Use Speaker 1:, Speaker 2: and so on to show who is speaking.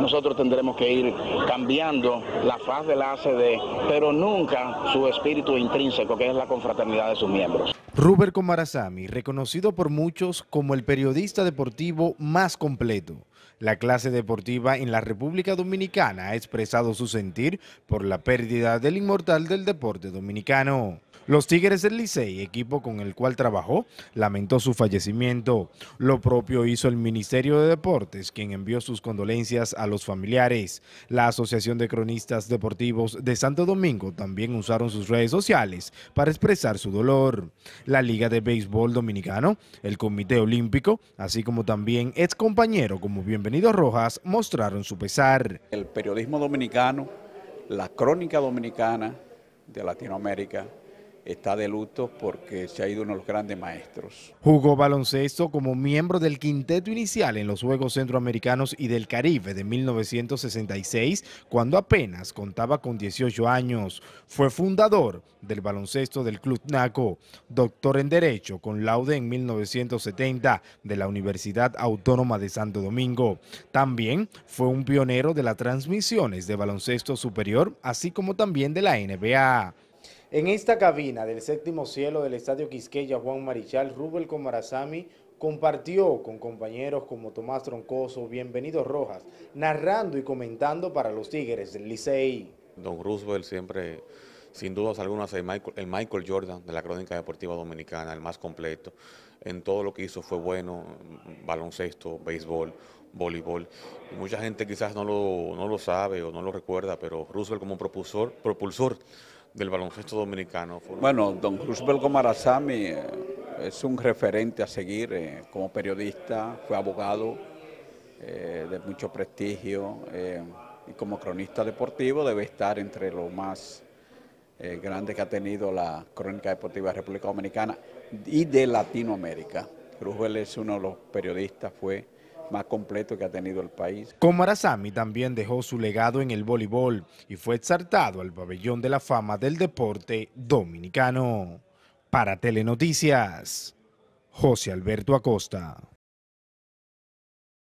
Speaker 1: nosotros tendremos que ir cambiando la faz de la ACD, pero nunca su espíritu intrínseco, que es la confraternidad de sus miembros. Ruber Comarazami, reconocido por muchos como el periodista deportivo más completo. La clase deportiva en la República Dominicana ha expresado su sentir por la pérdida del inmortal del deporte dominicano. Los Tigres del Licey, equipo con el cual trabajó, lamentó su fallecimiento. Lo propio hizo el Ministerio de Deportes, quien envió sus condolencias a los familiares. La Asociación de Cronistas Deportivos de Santo Domingo también usaron sus redes sociales para expresar su dolor. La Liga de Béisbol Dominicano, el Comité Olímpico, así como también ex compañero como Bienvenido Rojas, mostraron su pesar.
Speaker 2: El periodismo dominicano, la crónica dominicana de Latinoamérica, está de luto porque se ha ido uno de los grandes maestros.
Speaker 1: Jugó baloncesto como miembro del quinteto inicial en los Juegos Centroamericanos y del Caribe de 1966, cuando apenas contaba con 18 años. Fue fundador del baloncesto del Club Naco, doctor en Derecho con laude en 1970 de la Universidad Autónoma de Santo Domingo. También fue un pionero de las transmisiones de baloncesto superior, así como también de la NBA. En esta cabina del séptimo cielo del Estadio Quisqueya, Juan Marichal, Rubel Comarazami compartió con compañeros como Tomás Troncoso, Bienvenido Rojas, narrando y comentando para los Tigres del Licey.
Speaker 3: Don Roosevelt siempre, sin dudas algunas, el Michael, el Michael Jordan de la crónica deportiva dominicana, el más completo. En todo lo que hizo fue bueno, baloncesto, béisbol, voleibol. Mucha gente quizás no lo, no lo sabe o no lo recuerda, pero Roosevelt como propulsor, propulsor del baloncesto dominicano? Bueno, don Cruzbel Gomarazami eh, es
Speaker 2: un referente a seguir eh, como periodista, fue abogado eh, de mucho prestigio y como cronista deportivo debe estar entre los más grandes que ha tenido la crónica deportiva de República Dominicana y de Latinoamérica. ...Cruzbel es uno de los periodistas, fue más completo que ha tenido el país.
Speaker 1: Comarasami también dejó su legado en el voleibol y fue exaltado al pabellón de la fama del deporte dominicano. Para Telenoticias, José Alberto Acosta.